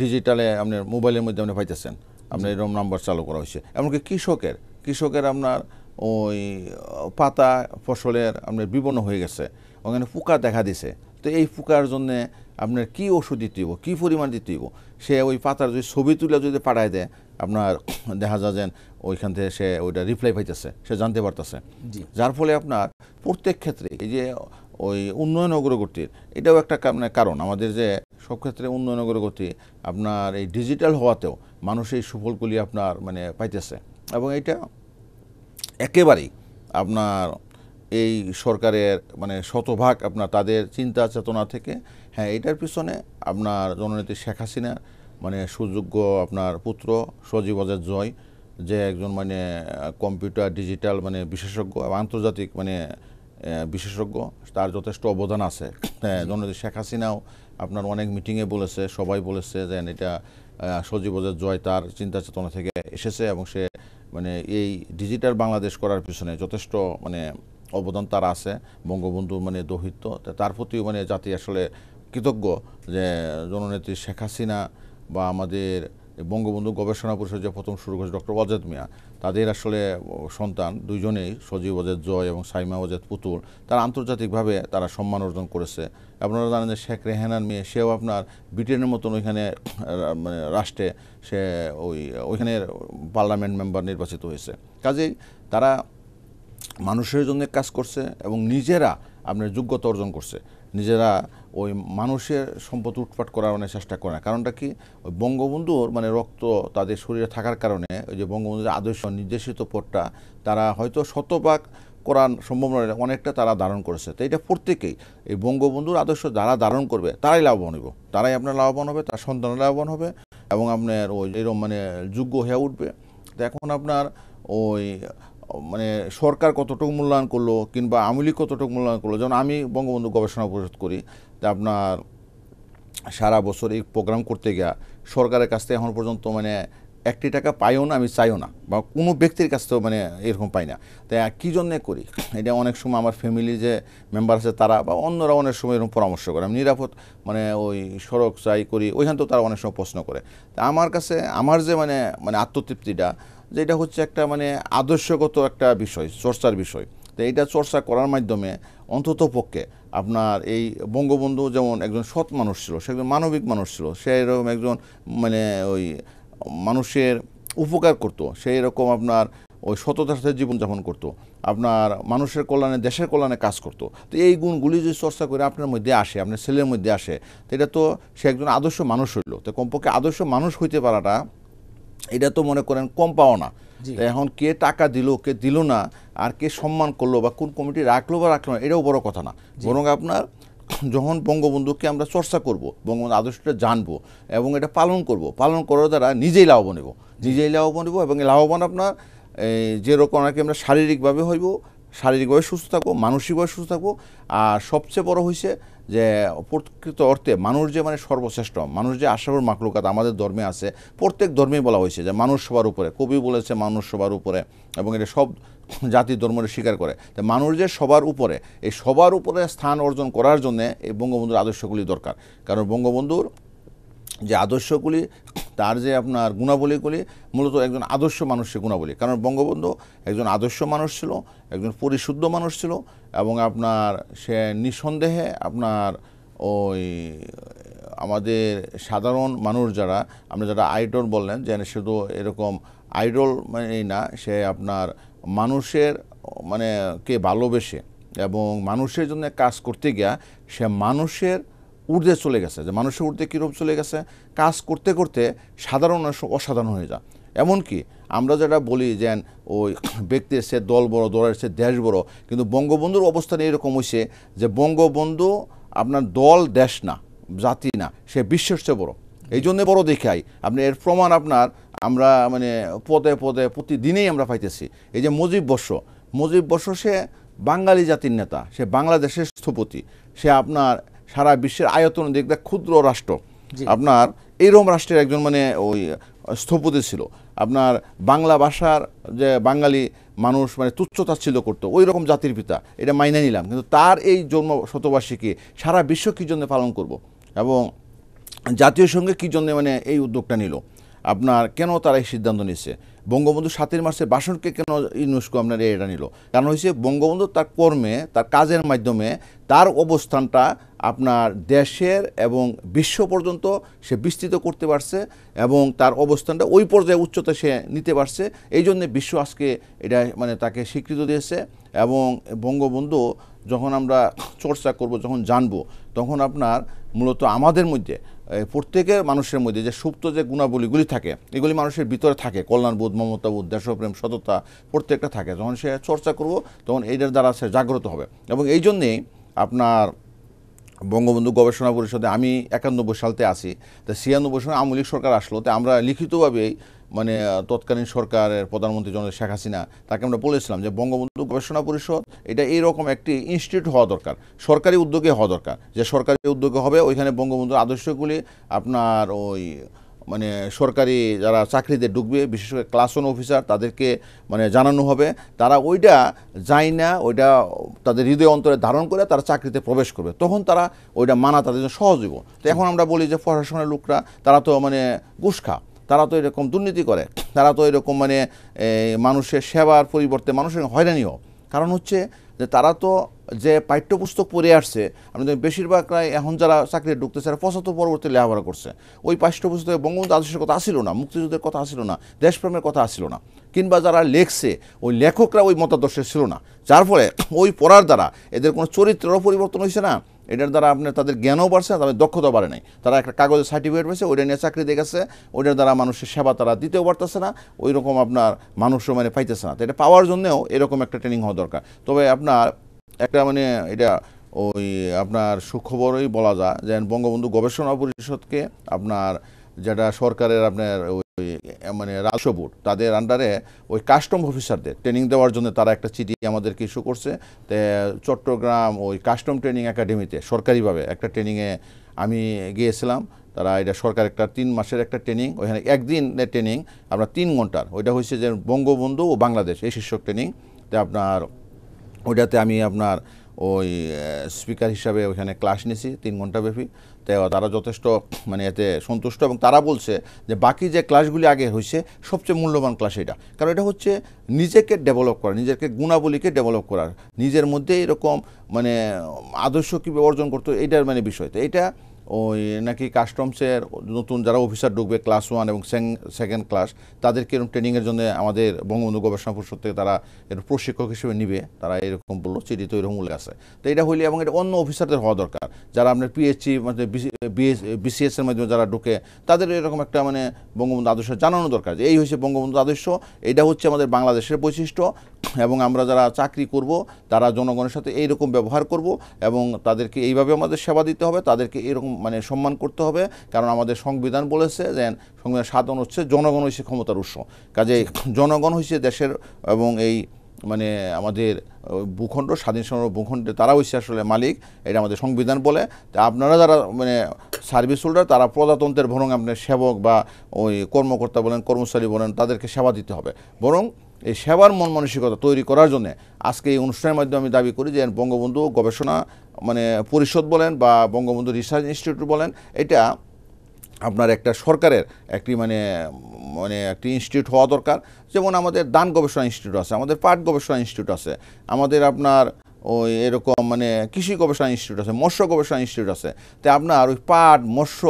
ডিজিটালে আপনার মোবাইলের মধ্যে আপনি পাইতেছেন আপনার এরকম নাম্বার চালু করা হয়েছে এমনকি কৃষকের কৃষকের আপনার ওই পাতা ফসলের আপনার বিবর্ণ হয়ে গেছে ওখানে পোকা দেখা দিছে তো এই পোকার জন্য আপনার কি ওষুধ দিতে হইব কী পরিমাণ দিতে হইব সে ওই পাতার যদি ছবি তুলে যদি পাঠায় দেয় আপনার দেখা যায় যেন ওইখান থেকে সে ওইটা রিপ্লাই পাইতেছে সে জানতে পারতেছে যার ফলে আপনার প্রত্যেক ক্ষেত্রে এই যে ওই উন্নয়ন অগ্রগতির এটাও একটা মানে কারণ আমাদের যে সব ক্ষেত্রে উন্নয়ন অগ্রগতি আপনার এই ডিজিটাল হওয়াতেও মানুষ এই সুফলগুলি আপনার মানে পাইতেছে এবং এটা একেবারেই আপনার এই সরকারের মানে শতভাগ আপনার তাদের চিন্তা চেতনা থেকে হ্যাঁ এটার পিছনে আপনার জননেত্রী শেখ হাসিনার মানে সুযোগ্য আপনার পুত্র সজীব অজয় জয় যে একজন মানে কম্পিউটার ডিজিটাল মানে বিশেষজ্ঞ এবং আন্তর্জাতিক মানে বিশেষজ্ঞ তার যথেষ্ট অবদান আছে হ্যাঁ শেখ হাসিনাও আপনার অনেক মিটিংয়ে বলেছে সবাই বলেছে যে এটা সজীব অজয় জয় তার চিন্তা চেতনা থেকে এসেছে এবং সে মানে এই ডিজিটাল বাংলাদেশ করার পিছনে যথেষ্ট মানে অবদান তার আছে বঙ্গবন্ধু মানে দহিত্য তার প্রতিও মানে জাতি আসলে কৃতজ্ঞ যে জননেত্রী শেখ হাসিনা বা আমাদের বঙ্গবন্ধু গবেষণা পরিষদ যে প্রথম শুরু করেছে ডক্টর ওয়াজেদ মিয়া তাদের আসলে সন্তান দুইজনেই সজীব ওয়াজেদ জয় এবং সাইমা ওয়াজেদ পুতুল তারা আন্তর্জাতিকভাবে তারা সম্মান অর্জন করেছে আপনারা জানেন যে শেখ রেহানার মেয়ে সেও আপনার ব্রিটেনের মতন ওইখানে মানে রাষ্ট্রে সে ওই ওইখানে পার্লামেন্ট মেম্বার নির্বাচিত হয়েছে কাজেই তারা মানুষের জন্য কাজ করছে এবং নিজেরা আপনার যোগ্যতা অর্জন করছে নিজেরা ওই মানুষের সম্পদ উৎপাট করার অনেক চেষ্টা করে না কারণটা কি ওই বঙ্গবন্ধুর মানে রক্ত তাদের শরীরে থাকার কারণে ওই যে বঙ্গবন্ধুর আদর্শ নির্দেশিত পথটা তারা হয়তো শতভাগ করার সম্ভাবনা অনেকটা তারা ধারণ করেছে তো এটা প্রত্যেকেই এই বঙ্গবন্ধুর আদর্শ যারা ধারণ করবে তারাই লাভবান হইব তারাই আপনার লাভবান হবে তার সন্তান লাভবান হবে এবং আপনার ওই এরকম মানে যোগ্য হয়ে উঠবে তো এখন আপনার ওই মানে সরকার কতটুকু মূল্যায়ন করলো কিংবা আওয়ামী লীগ কতটুকু মূল্যায়ন করলো যেমন আমি বঙ্গবন্ধু গবেষণা পরিষদ করি তা আপনার সারা বছর এই প্রোগ্রাম করতে গিয়া সরকারের কাছ থেকে এখন পর্যন্ত মানে একটি টাকা পাইও না আমি চাইও না বা কোনো ব্যক্তির কাছ থেকেও মানে এরকম পাই না তাই কী জন্যে করি এটা অনেক সময় আমার ফ্যামিলি যে মেম্বার আছে তারা বা অন্যরা অনেক সময় এরকম পরামর্শ করে আমি নিরাপদ মানে ওই সড়ক চাই করি ওইখান তো তারা অনেক সময় প্রশ্ন করে তা আমার কাছে আমার যে মানে মানে আত্মতৃপ্তিটা যে এটা হচ্ছে একটা মানে আদর্শগত একটা বিষয় চর্চার বিষয় তো এটা চর্চা করার মাধ্যমে অন্তত পক্ষে আপনার এই বঙ্গবন্ধু যেমন একজন সৎ মানুষ ছিল সে একজন মানবিক মানুষ ছিল সে এরকম একজন মানে ওই মানুষের উপকার করতো সে এরকম আপনার ওই সততার সাথে জীবনযাপন করতো আপনার মানুষের কল্যাণে দেশের কল্যাণে কাজ করতো তো এই গুণগুলি যদি চর্চা করে আপনার মধ্যে আসে আপনার ছেলের মধ্যে আসে তো এটা তো সে একজন আদর্শ মানুষ হইল তো কমপক্ষে আদর্শ মানুষ হইতে পারাটা এটা তো মনে করেন কম পাওয়া না এখন কে টাকা দিল কে দিল না আর কে সম্মান করলো বা কোন কমিটি রাখলো বা রাখলো না এটাও বড় কথা না বরং আপনার যখন বঙ্গবন্ধুকে আমরা চর্চা করব বঙ্গবন্ধু আদর্শটা জানবো এবং এটা পালন করব পালন করার দ্বারা নিজেই লাভবান হব নিজেই লাভবান হব এবং লাভবান আপনার যেরকম আর কি আমরা শারীরিকভাবে হইব শারীরিকভাবে সুস্থ থাকবো মানসিকভাবে সুস্থ থাকবো আর সবচেয়ে বড় হয়েছে যে প্রকৃত অর্থে মানুষ যে মানে সর্বশ্রেষ্ঠ মানুষ যে আশাবর মাকলুকাত আমাদের ধর্মে আছে প্রত্যেক ধর্মেই বলা হয়েছে যে মানুষ সবার উপরে কবি বলেছে মানুষ সবার উপরে এবং এটা সব জাতি ধর্মের স্বীকার করে তো মানুষ যে সবার উপরে এই সবার উপরে স্থান অর্জন করার জন্যে এই বঙ্গবন্ধুর আদর্শগুলি দরকার কারণ বঙ্গবন্ধুর যে আদর্শগুলি তার যে আপনার গুণাবলীগুলি মূলত একজন আদর্শ মানুষের গুণাবলী কারণ বঙ্গবন্ধু একজন আদর্শ মানুষ ছিল একজন পরিশুদ্ধ মানুষ ছিল এবং আপনার সে নিঃসন্দেহে আপনার ওই আমাদের সাধারণ মানুষ যারা আপনি যারা আইডল বললেন যে শুধু এরকম আইডল মানেই না সে আপনার মানুষের মানে কে ভালোবেসে এবং মানুষের জন্য কাজ করতে গিয়া সে মানুষের ঊর্ধ্বে চলে গেছে যে মানুষের ঊর্ধ্বে কীরকম চলে গেছে কাজ করতে করতে সাধারণ অসাধারণ হয়ে যায় এমনকি আমরা যেটা বলি যে ওই ব্যক্তির সে দল বড় দলের সে দেশ বড় কিন্তু বঙ্গবন্ধুর অবস্থান এরকম হয়েছে যে বঙ্গবন্ধু আপনার দল দেশ না জাতি না সে বিশ্বের সে বড় এই জন্যে বড় দেখাই আপনি এর প্রমাণ আপনার আমরা মানে পদে পদে প্রতিদিনেই আমরা পাইতেছি এই যে মুজিব বর্ষ মুজিব বর্ষ সে বাঙালি জাতির নেতা সে বাংলাদেশের স্থপতি সে আপনার সারা বিশ্বের আয়তন দেখ ক্ষুদ্র রাষ্ট্র আপনার এইরকম রাষ্ট্রের একজন মানে ওই স্থপতি ছিল আপনার বাংলা ভাষার যে বাঙালি মানুষ মানে তুচ্ছতা ছিল করতো ওই রকম জাতির পিতা এটা মাইনে নিলাম কিন্তু তার এই জন্ম শতবার্ষিকী সারা বিশ্ব কী জন্য পালন করব। এবং জাতীয় সঙ্গে কী জন্য মানে এই উদ্যোগটা নিল আপনার কেন তারা এই সিদ্ধান্ত নিচ্ছে বঙ্গবন্ধু সাতের মার্চের বাসনকে কেন ইউনেস্কো আপনার এটা নিল কারণ হয়েছে বঙ্গবন্ধু তার কর্মে তার কাজের মাধ্যমে তার অবস্থানটা আপনার দেশের এবং বিশ্ব পর্যন্ত সে বিস্তৃত করতে পারছে এবং তার অবস্থানটা ওই পর্যায়ে উচ্চতা সে নিতে পারছে এই জন্যে বিশ্ব আজকে এটা মানে তাকে স্বীকৃত দিয়েছে এবং বঙ্গবন্ধু যখন আমরা চর্চা করব যখন জানব তখন আপনার মূলত আমাদের মধ্যে প্রত্যেকের মানুষের মধ্যে যে সুপ্ত যে গুণাবলীগুলি থাকে এগুলি মানুষের ভিতরে থাকে কল্যাণবোধ মমতাবোধ দেশপ্রেম সততা প্রত্যেকটা থাকে যখন সে চর্চা করব তখন এইটার দ্বারা সে জাগ্রত হবে এবং এই জন্যেই আপনার বঙ্গবন্ধু গবেষণা পরিষদে আমি একানব্বই সালতে আছি তা ছিয়ানব্বই সালে আওয়ামী লীগ সরকার আসলো তাই আমরা লিখিতভাবেই মানে তৎকালীন সরকারের প্রধানমন্ত্রী জনের শেখ হাসিনা তাকে আমরা বলেছিলাম যে বঙ্গবন্ধু গবেষণা পরিষদ এটা এইরকম একটি ইনস্টিটিউট হওয়া দরকার সরকারি উদ্যোগে হওয়া দরকার যে সরকারি উদ্যোগে হবে ওইখানে বঙ্গবন্ধুর আদর্শগুলি আপনার ওই মানে সরকারি যারা চাকরিতে ঢুকবে বিশেষ করে ক্লাস ওয়ান অফিসার তাদেরকে মানে জানানো হবে তারা ওইটা যায় না ওইটা তাদের হৃদয় অন্তরে ধারণ করে তারা চাকরিতে প্রবেশ করবে তখন তারা ওইটা মানা তাদের জন্য সহজ হইব তো এখন আমরা বলি যে প্রশাসনের লোকরা তারা তো মানে ঘুষ খা তারা তো এরকম দুর্নীতি করে তারা তো এরকম মানে মানুষের সেবার পরিবর্তে মানুষের হয়রানিও কারণ হচ্ছে যে তারা তো যে পাঠ্যপুস্তক পড়ে আসছে আমাদের বেশিরভাগ প্রায় এখন যারা চাকরি ঢুকতেছে তারা পঁচাত্তর পরবর্তী লেখাপড়া করছে ওই পাঠ্যপুস্তকে বঙ্গবন্ধু আদর্শের কথা আসিল না মুক্তিযুদ্ধের কথা আসিল না দেশপ্রেমের কথা আসিল না কিংবা যারা লেখছে ওই লেখকরা ওই মতাদর্শে ছিল না যার ফলে ওই পড়ার দ্বারা এদের কোনো চরিত্রেরও পরিবর্তন হয়েছে না এটার দ্বারা আপনার তাদের জ্ঞানও বাড়ছে না তাদের দক্ষতা বাড়ে নাই তারা একটা কাগজে সার্টিফিকেট পেয়েছে ওইটা নিয়ে চাকরি দিয়ে গেছে ওইটার দ্বারা মানুষের সেবা তারা দিতেও পারতেছে না ওই রকম আপনার মানুষও মানে পাইতেছে না তো এটা পাওয়ার জন্যেও এরকম একটা ট্রেনিং হওয়া দরকার তবে আপনার একটা মানে এটা ওই আপনার সুখবরই বলা যায় যেন বঙ্গবন্ধু গবেষণা পরিষদকে আপনার যেটা সরকারের আপনার ওই মানে রাজস্ব বোর্ড তাদের আন্ডারে ওই কাস্টম অফিসারদের ট্রেনিং দেওয়ার জন্য তারা একটা চিঠি আমাদেরকে ইস্যু করছে চট্টগ্রাম ওই কাস্টম ট্রেনিং একাডেমিতে সরকারিভাবে একটা ট্রেনিংয়ে আমি গিয়েছিলাম তারা এটা সরকার একটা তিন মাসের একটা ট্রেনিং ওইখানে একদিন ট্রেনিং আপনার তিন ঘন্টার ওইটা হয়েছে যে বঙ্গবন্ধু ও বাংলাদেশ এই শীর্ষক ট্রেনিং তে আপনার ওইটাতে আমি আপনার ওই স্পিকার হিসাবে ওইখানে ক্লাস নিয়েছি তিন ঘন্টা ব্যাপী দেওয়া তারা যথেষ্ট মানে এতে সন্তুষ্ট এবং তারা বলছে যে বাকি যে ক্লাসগুলি আগে হয়েছে সবচেয়ে মূল্যবান ক্লাস এটা কারণ এটা হচ্ছে নিজেকে ডেভেলপ করা নিজেকে গুণাবলীকে ডেভেলপ করার নিজের মধ্যে এরকম মানে আদর্শ কীভাবে অর্জন করতে এটার মানে বিষয় তো এটা ওই নাকি কাস্টমসের নতুন যারা অফিসার ঢুকবে ক্লাস ওয়ান এবং সেকেন্ড ক্লাস তাদেরকে এরকম ট্রেনিংয়ের জন্য আমাদের বঙ্গবন্ধু গবেষণা পরিষদ থেকে তারা এর প্রশিক্ষক হিসেবে নিবে তারা এরকম বললো চিঠি তো এরকম উল্লেখ আছে তো এটা হইলে এবং এটা অন্য অফিসারদের হওয়া দরকার যারা আপনার পিএইচসি মানে বিসিএস এর মাধ্যমে যারা ঢুকে তাদের এরকম একটা মানে বঙ্গবন্ধু আদর্শ জানানো দরকার যে এই হচ্ছে বঙ্গবন্ধু আদর্শ এটা হচ্ছে আমাদের বাংলাদেশের বৈশিষ্ট্য এবং আমরা যারা চাকরি করব তারা জনগণের সাথে এইরকম ব্যবহার করব এবং তাদেরকে এইভাবে আমাদের সেবা দিতে হবে তাদেরকে এরকম মানে সম্মান করতে হবে কারণ আমাদের সংবিধান বলেছে যে সংবিধান সাধন হচ্ছে জনগণ হয়েছে ক্ষমতার উৎস কাজে জনগণ হয়েছে দেশের এবং এই মানে আমাদের ভূখণ্ড স্বাধীন সংগ্রাম ভূখণ্ডে তারা হয়েছে আসলে মালিক এটা আমাদের সংবিধান বলে তা আপনারা যারা মানে সার্ভিস হোল্ডার তারা প্রজাতন্ত্রের বরং আপনার সেবক বা ওই কর্মকর্তা বলেন কর্মচারী বলেন তাদেরকে সেবা দিতে হবে বরং এই সেবার মন মানসিকতা তৈরি করার জন্য আজকে এই অনুষ্ঠানের মাধ্যমে আমি দাবি করি যে বঙ্গবন্ধু গবেষণা মানে পরিষদ বলেন বা বঙ্গবন্ধু রিসার্চ ইনস্টিটিউট বলেন এটা আপনার একটা সরকারের একটি মানে মানে একটি ইনস্টিটিউট হওয়া দরকার যেমন আমাদের দান গবেষণা ইনস্টিটিউট আছে আমাদের পাট গবেষণা ইনস্টিটিউট আছে আমাদের আপনার ওই এরকম মানে কৃষি গবেষণা ইনস্টিটিউট আছে মৎস্য গবেষণা ইনস্টিটিউট আছে তাই আপনার ওই পাট মৎস্য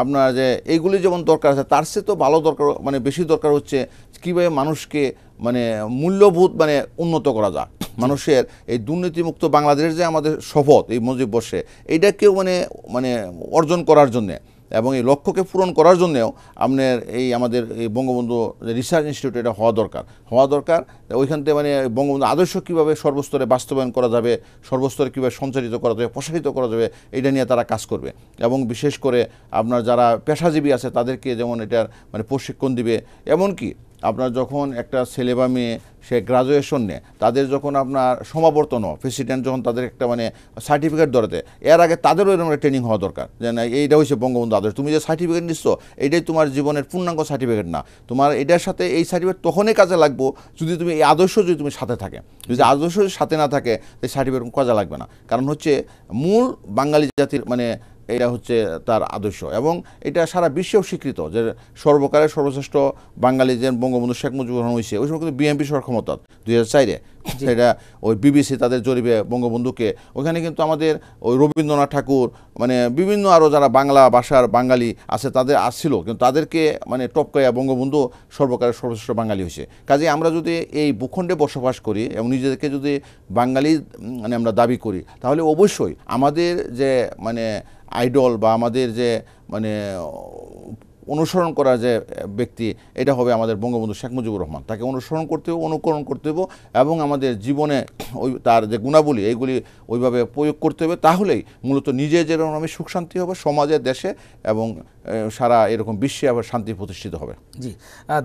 আপনার যে এইগুলি যেমন দরকার আছে তার সে তো ভালো দরকার মানে বেশি দরকার হচ্ছে কীভাবে মানুষকে মানে মূল্যবোধ মানে উন্নত করা যাক মানুষের এই দুর্নীতিমুক্ত বাংলাদেশের যে আমাদের শপথ এই মজিব বর্ষে এইটাকেও মানে মানে অর্জন করার জন্যে এবং এই লক্ষ্যকে পূরণ করার জন্যেও আপনার এই আমাদের এই বঙ্গবন্ধু রিসার্চ ইনস্টিটিউট এটা হওয়া দরকার হওয়া দরকার ওইখান থেকে মানে বঙ্গবন্ধু আদর্শ কীভাবে সর্বস্তরে বাস্তবায়ন করা যাবে সর্বস্তরে কীভাবে সঞ্চারিত করা যাবে প্রসারিত করা যাবে এটা নিয়ে তারা কাজ করবে এবং বিশেষ করে আপনার যারা পেশাজীবী আছে তাদেরকে যেমন এটার মানে প্রশিক্ষণ দিবে এমনকি আপনার যখন একটা ছেলে বা মেয়ে সে গ্রাজুয়েশন নেয় তাদের যখন আপনার সমাবর্তন প্রেসিডেন্ট যখন তাদের একটা মানে সার্টিফিকেট দেয় এর আগে তাদেরও এরকম একটা ট্রেনিং হওয়া দরকার যে না এইটা হচ্ছে বঙ্গবন্ধু আদর্শ তুমি যে সার্টিফিকেট নিচ্ছ এটাই তোমার জীবনের পূর্ণাঙ্গ সার্টিফিকেট না তোমার এটার সাথে এই সার্টিফিকেট তখনই কাজে লাগবো যদি তুমি এই আদর্শ যদি তুমি সাথে থাকে যদি আদর্শ সাথে না থাকে সেই সার্টিফিকেট কাজে লাগবে না কারণ হচ্ছে মূল বাঙালি জাতির মানে এটা হচ্ছে তার আদর্শ এবং এটা সারা বিশ্বেও স্বীকৃত যে সর্বকালের সর্বশ্রেষ্ঠ বাঙালি যে বঙ্গবন্ধু শেখ মুজিবুর রহমান হয়েছে ওই সময় কিন্তু বিএনপি সর ক্ষমতা দুই হাজার চারে সেটা ওই বিবিসি তাদের জরিপে বঙ্গবন্ধুকে ওখানে কিন্তু আমাদের ওই রবীন্দ্রনাথ ঠাকুর মানে বিভিন্ন আরও যারা বাংলা ভাষার বাঙালি আছে তাদের আসছিল কিন্তু তাদেরকে মানে টপকাইয়া বঙ্গবন্ধু সর্বকালের সর্বশ্রেষ্ঠ বাঙালি হয়েছে কাজে আমরা যদি এই ভূখণ্ডে বসবাস করি এবং নিজেদেরকে যদি বাঙালি মানে আমরা দাবি করি তাহলে অবশ্যই আমাদের যে মানে আইডল বা আমাদের যে মানে অনুসরণ করা যে ব্যক্তি এটা হবে আমাদের বঙ্গবন্ধু শেখ মুজিবুর রহমান তাকে অনুসরণ করতে হবে অনুকরণ করতে হবে এবং আমাদের জীবনে ওই তার যে গুণাবলী এইগুলি ওইভাবে প্রয়োগ করতে হবে তাহলেই মূলত নিজে যেরকম আমি সুখ শান্তি হবে সমাজে দেশে এবং সারা এরকম বিশ্বে আবার শান্তি প্রতিষ্ঠিত হবে জি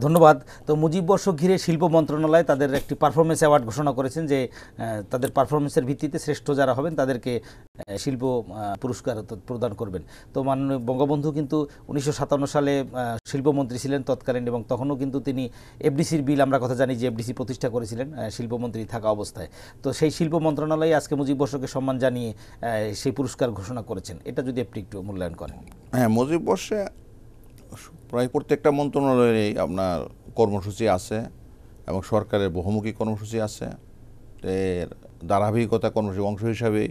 ধন্যবাদ তো মুজিব বর্ষ ঘিরে শিল্প মন্ত্রণালয় তাদের একটি পারফরমেন্স অ্যাওয়ার্ড ঘোষণা করেছেন যে তাদের পারফরমেন্সের ভিত্তিতে শ্রেষ্ঠ যারা হবেন তাদেরকে শিল্প পুরস্কার প্রদান করবেন তো মাননীয় বঙ্গবন্ধু কিন্তু উনিশশো সালে শিল্পমন্ত্রী ছিলেন তৎকালীন এবং তখনও কিন্তু তিনি এফডিসির বিল আমরা কথা জানি যে এফডিসি প্রতিষ্ঠা করেছিলেন শিল্পমন্ত্রী থাকা অবস্থায় তো সেই শিল্প মন্ত্রণালয় আজকে মুজিব বর্ষকে সম্মান জানিয়ে সেই পুরস্কার ঘোষণা করেছেন এটা যদি আপনি একটু মূল্যায়ন করেন হ্যাঁ মুজিব বর্ষ অবশ্যই প্রায় প্রত্যেকটা মন্ত্রণালয়েরই আপনার কর্মসূচি আছে এবং সরকারের বহুমুখী কর্মসূচি আছে এর ধারাবাহিকতা কর্মসূচি অংশ হিসাবে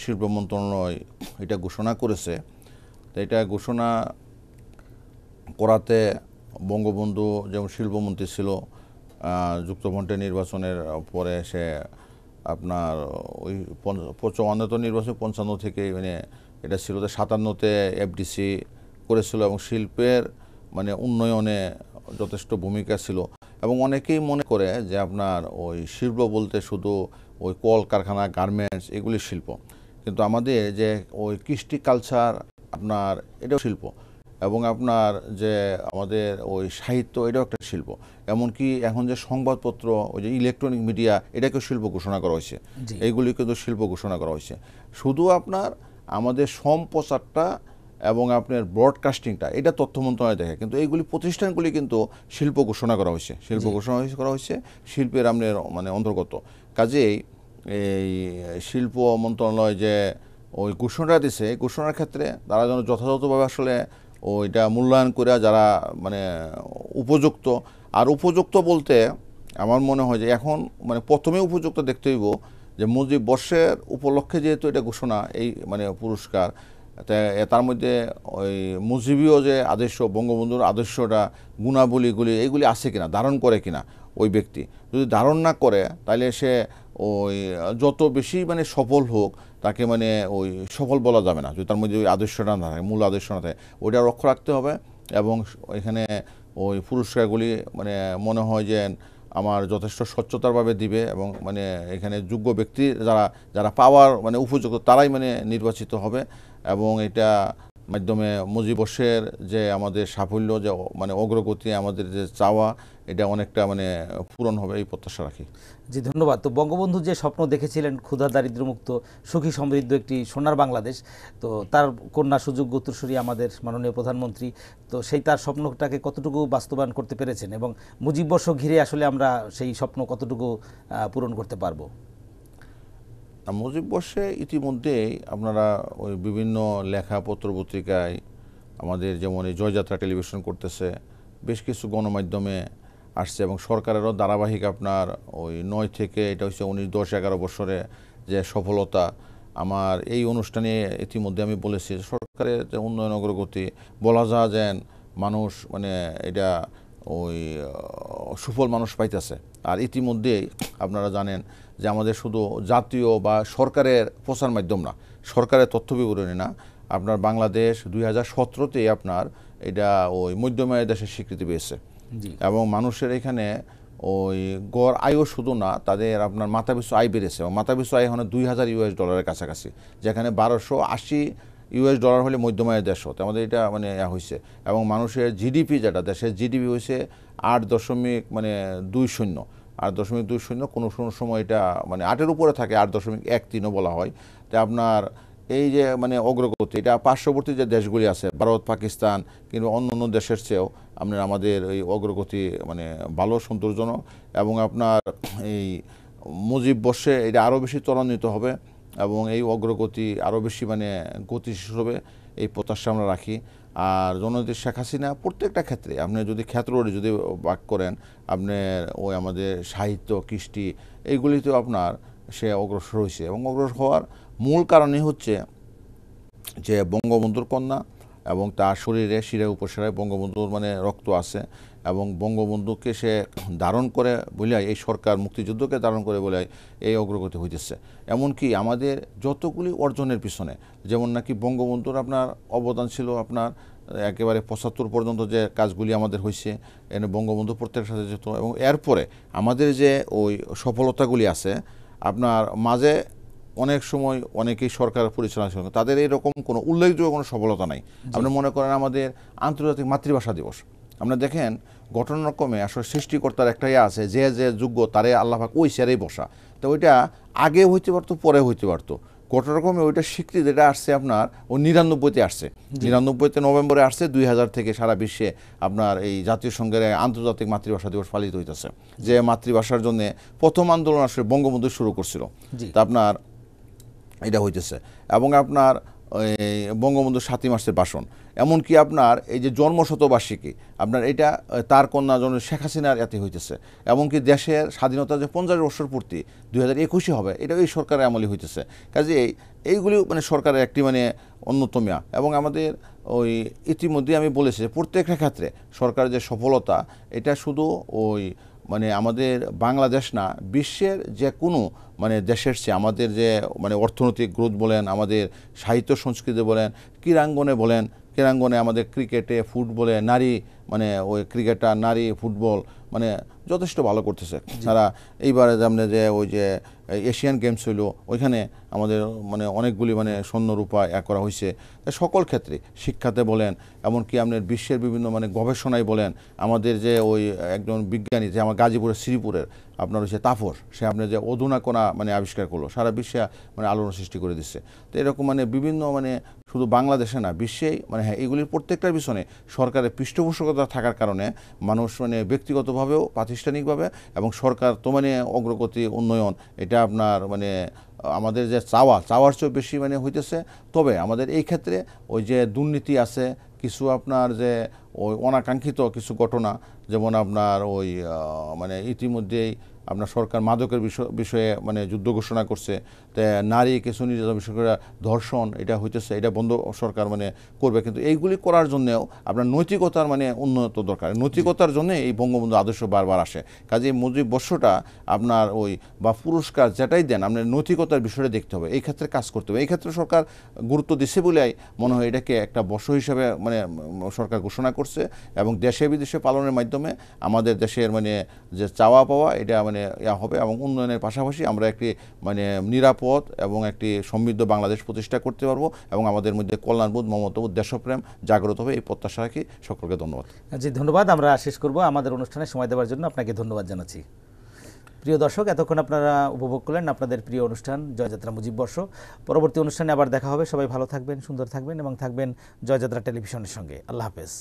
শিল্প মন্ত্রণালয় এটা ঘোষণা করেছে তো এটা ঘোষণা করাতে বঙ্গবন্ধু যেমন শিল্পমন্ত্রী ছিল যুক্তফ্রন্টের নির্বাচনের পরে সে আপনার ওই চুয়ান্নতম নির্বাচন পঞ্চান্ন থেকে মানে এটা ছিল সাতান্নতে এফডিসি করেছিল এবং শিল্পের মানে উন্নয়নে যথেষ্ট ভূমিকা ছিল এবং অনেকেই মনে করে যে আপনার ওই শিল্প বলতে শুধু ওই কল কারখানা গার্মেন্টস এগুলি শিল্প কিন্তু আমাদের যে ওই কৃষ্টি কালচার আপনার এটাও শিল্প এবং আপনার যে আমাদের ওই সাহিত্য এটাও একটা শিল্প এমনকি এখন যে সংবাদপত্র ওই যে ইলেকট্রনিক মিডিয়া এটাকেও শিল্প ঘোষণা করা হয়েছে এইগুলি কিন্তু শিল্প ঘোষণা করা হয়েছে শুধু আপনার আমাদের সম্প্রচারটা এবং আপনার ব্রডকাস্টিংটা এটা তথ্য মন্ত্রণালয় দেখে কিন্তু এইগুলি প্রতিষ্ঠানগুলি কিন্তু শিল্প ঘোষণা করা হয়েছে শিল্প ঘোষণা করা হয়েছে শিল্পের আপনার মানে অন্তর্গত কাজেই এই শিল্প মন্ত্রণালয় যে ওই ঘোষণা দিছে এই ঘোষণার ক্ষেত্রে তারা যেন যথাযথভাবে আসলে ওইটা মূল্যায়ন করে যারা মানে উপযুক্ত আর উপযুক্ত বলতে আমার মনে হয় যে এখন মানে প্রথমে উপযুক্ত দেখতে হইব যে মুজিব বর্ষের উপলক্ষে যেহেতু এটা ঘোষণা এই মানে পুরস্কার তার মধ্যে ওই মুজিবীয় যে আদর্শ বঙ্গবন্ধুর আদর্শটা গুণাবলীগুলি এইগুলি আছে কিনা ধারণ করে কিনা ওই ব্যক্তি যদি ধারণ না করে তাহলে সে ওই যত বেশি মানে সফল হোক তাকে মানে ওই সফল বলা যাবে না যদি তার মধ্যে ওই আদর্শটা না থাকে মূল আদর্শ না থাকে ওইটা লক্ষ্য রাখতে হবে এবং এখানে ওই পুরস্কারগুলি মানে মনে হয় যে আমার যথেষ্ট স্বচ্ছতারভাবে দিবে এবং মানে এখানে যোগ্য ব্যক্তি যারা যারা পাওয়ার মানে উপযুক্ত তারাই মানে নির্বাচিত হবে এবং এটা মাধ্যমে মুজিবর্ষের যে আমাদের সাফল্য যে মানে অগ্রগতি আমাদের যে চাওয়া এটা অনেকটা মানে পূরণ হবে এই প্রত্যাশা রাখি জি ধন্যবাদ তো বঙ্গবন্ধু যে স্বপ্ন দেখেছিলেন ক্ষুধা দারিদ্রমুক্ত সুখী সমৃদ্ধ একটি সোনার বাংলাদেশ তো তার কন্যা সুযোগ্য উত্তরসূরি আমাদের মাননীয় প্রধানমন্ত্রী তো সেই তার স্বপ্নটাকে কতটুকু বাস্তবায়ন করতে পেরেছেন এবং মুজিববর্ষ ঘিরে আসলে আমরা সেই স্বপ্ন কতটুকু পূরণ করতে পারবো মুজিব বর্ষে ইতিমধ্যেই আপনারা ওই বিভিন্ন লেখা পত্র পত্রিকায় আমাদের যেমন এই জয়যাত্রা টেলিভিশন করতেছে বেশ কিছু গণমাধ্যমে আসছে এবং সরকারেরও ধারাবাহিক আপনার ওই নয় থেকে এটা হচ্ছে উনিশ দশ এগারো বছরে যে সফলতা আমার এই অনুষ্ঠানে ইতিমধ্যে আমি বলেছি সরকারের যে উন্নয়ন অগ্রগতি বলা যা যেন মানুষ মানে এটা ওই সুফল মানুষ পাইতেছে আর ইতিমধ্যেই আপনারা জানেন যে আমাদের শুধু জাতীয় বা সরকারের প্রচার মাধ্যম না সরকারের তথ্য বিবরণী না আপনার বাংলাদেশ দুই হাজার সতেরোতেই আপনার এটা ওই মধ্যমায় দেশের স্বীকৃতি পেয়েছে এবং মানুষের এখানে ওই গড় আয়ও শুধু না তাদের আপনার মাথাপিছু আয় বেড়েছে এবং মাথাপিছু আয় এখন দুই হাজার ইউএস ডলারের কাছাকাছি যেখানে বারোশো আশি ইউএস ডলার হলে মধ্যমায় দেশ হতো আমাদের এটা মানে হয়েছে এবং মানুষের জিডিপি যেটা দেশের জিডিপি হয়েছে আট দশমিক মানে দুই শূন্য আট দশমিক দুই শূন্য কোনো কোনো সময় এটা মানে আটের উপরে থাকে আট দশমিক এক তিনও বলা হয় তো আপনার এই যে মানে অগ্রগতি এটা পার্শ্ববর্তী যে দেশগুলি আছে ভারত পাকিস্তান কিংবা অন্য অন্য দেশের চেয়েও আপনার আমাদের এই অগ্রগতি মানে ভালো সন্তোষজনক এবং আপনার এই মুজিব বর্ষে এটা আরও বেশি ত্বরান্বিত হবে এবং এই অগ্রগতি আরও বেশি মানে গতিশীল হবে এই প্রত্যাশা আমরা রাখি আর জননেত্রী শেখ হাসিনা প্রত্যেকটা ক্ষেত্রে আপনি যদি ক্ষেত্রে যদি বাক করেন আপনি ওই আমাদের সাহিত্য কৃষ্টি এইগুলিতেও আপনার সে অগ্রসর হয়েছে এবং অগ্রসর হওয়ার মূল কারণই হচ্ছে যে বঙ্গবন্ধুর কন্যা এবং তার শরীরে শিরা উপশিরায় বঙ্গবন্ধুর মানে রক্ত আছে এবং বঙ্গবন্ধুকে সে ধারণ করে বলিয়ায় এই সরকার মুক্তিযুদ্ধকে ধারণ করে বলিয়ায় এই অগ্রগতি হইতেছে এমনকি আমাদের যতগুলি অর্জনের পিছনে যেমন নাকি বঙ্গবন্ধুর আপনার অবদান ছিল আপনার একেবারে পঁচাত্তর পর্যন্ত যে কাজগুলি আমাদের হয়েছে এনে বঙ্গবন্ধু প্রত্যেকের সাথে যেত এবং এরপরে আমাদের যে ওই সফলতাগুলি আছে আপনার মাঝে অনেক সময় অনেকেই সরকার পরিচালনা করেন তাদের এরকম কোনো উল্লেখযোগ্য কোনো সফলতা নাই আপনি মনে করেন আমাদের আন্তর্জাতিক মাতৃভাষা দিবস আমরা দেখেন ঘটনাক্রমে আসলে সৃষ্টিকর্তার একটাই ইয়ে আছে যে যে যোগ্য তারে আল্লাহাক ওই চেয়ারেই বসা তো ওইটা আগে হইতে পারতো পরে হইতে পারতো ঘটনাক্রমে ওইটা স্বীকৃতি যেটা আসছে আপনার ও নিরানব্বইতে আসছে নিরানব্বইতে নভেম্বরে আসছে দুই হাজার থেকে সারা বিশ্বে আপনার এই জাতীয় সংঘের আন্তর্জাতিক মাতৃভাষা দিবস পালিত হইতেছে যে মাতৃভাষার জন্য প্রথম আন্দোলন আসলে বঙ্গবন্ধু শুরু করছিল তা আপনার এটা হইতেছে এবং আপনার বঙ্গবন্ধু সাতই মার্চের ভাষণ এমনকি আপনার এই যে জন্মশতবার্ষিকী আপনার এটা তার কন্যা জন্ম শেখ হাসিনার এতে হইতেছে এমনকি দেশের স্বাধীনতা যে পঞ্চাশ বছর পূর্তি দুই হাজার একুশে হবে এটা এই সরকারের আমলে হইতেছে কাজে এই এইগুলি মানে সরকারের একটি মানে অন্যতম এবং আমাদের ওই ইতিমধ্যে আমি বলেছি প্রত্যেকটা ক্ষেত্রে সরকারের যে সফলতা এটা শুধু ওই মানে আমাদের বাংলাদেশ না বিশ্বের যে কোনো মানে দেশের চেয়ে আমাদের যে মানে অর্থনৈতিক গ্রোথ বলেন আমাদের সাহিত্য সংস্কৃতি বলেন ক্রীড়াঙ্গনে বলেন ক্রীড়াঙ্গনে আমাদের ক্রিকেটে ফুটবলে নারী মানে ওই ক্রিকেটার নারী ফুটবল মানে যথেষ্ট ভালো করতেছে তারা এইবারে যেমন যে ওই যে এশিয়ান গেমস হইলো ওইখানে আমাদের মানে অনেকগুলি মানে স্বর্ণরূপা এক করা হয়েছে সকল ক্ষেত্রে শিক্ষাতে বলেন এমনকি আপনার বিশ্বের বিভিন্ন মানে গবেষণায় বলেন আমাদের যে ওই একজন বিজ্ঞানী যে আমার গাজীপুরের শ্রীপুরের আপনার হচ্ছে তাফর সে আপনি যে অধুনা কোনা মানে আবিষ্কার করলো সারা বিশ্বে মানে আলোড়ন সৃষ্টি করে দিচ্ছে তো এরকম মানে বিভিন্ন মানে শুধু বাংলাদেশে না বিশ্বেই মানে হ্যাঁ এগুলির প্রত্যেকটার পিছনে সরকারের পৃষ্ঠপোষকতা থাকার কারণে মানুষ মানে ব্যক্তিগতভাবেও প্রাতিষ্ঠানিকভাবে এবং সরকার তো মানে অগ্রগতি উন্নয়ন এটা আপনার মানে আমাদের যে চাওয়া চাওয়ার চেয়েও বেশি মানে হইতেছে তবে আমাদের এই ক্ষেত্রে ওই যে দুর্নীতি আছে কিছু আপনার যে ওই অনাকাঙ্ক্ষিত কিছু ঘটনা যেমন আপনার ওই মানে ইতিমধ্যেই আপনার সরকার মাদকের বিষয়ে মানে যুদ্ধ ঘোষণা করছে নারীকে সুনির্যাতন বিশেষ ধর্ষণ এটা হইতেছে এটা বন্ধ সরকার মানে করবে কিন্তু এইগুলি করার জন্যেও আপনার নৈতিকতার মানে উন্নত দরকার নৈতিকতার জন্য এই বঙ্গবন্ধু আদর্শ বারবার আসে কাজে মজুরি বর্ষটা আপনার ওই বা পুরস্কার যেটাই দেন আপনার নৈতিকতার বিষয়টা দেখতে হবে এই ক্ষেত্রে কাজ করতে হবে এই ক্ষেত্রে সরকার গুরুত্ব দিচ্ছে বলেই মনে হয় এটাকে একটা বর্ষ হিসাবে মানে সরকার ঘোষণা করছে এবং দেশে বিদেশে পালনের মাধ্যমে আমাদের দেশের মানে যে চাওয়া পাওয়া এটা মানে হবে এবং উন্নয়নের পাশাপাশি আমরা একটি মানে নিরাপদ নিরাপদ এবং একটি সমৃদ্ধ বাংলাদেশ প্রতিষ্ঠা করতে পারবো এবং আমাদের মধ্যে কল্যাণবোধ মমতাবোধ দেশপ্রেম জাগ্রত হবে এই প্রত্যাশা রাখি সকলকে ধন্যবাদ জি ধন্যবাদ আমরা শেষ করব আমাদের অনুষ্ঠানে সময় দেওয়ার জন্য আপনাকে ধন্যবাদ জানাচ্ছি প্রিয় দর্শক এতক্ষণ আপনারা উপভোগ করলেন আপনাদের প্রিয় অনুষ্ঠান জয়যাত্রা মুজিব বর্ষ পরবর্তী অনুষ্ঠানে আবার দেখা হবে সবাই ভালো থাকবেন সুন্দর থাকবেন এবং থাকবেন জয়যাত্রা টেলিভিশনের সঙ্গে আল্লাহ হাফেজ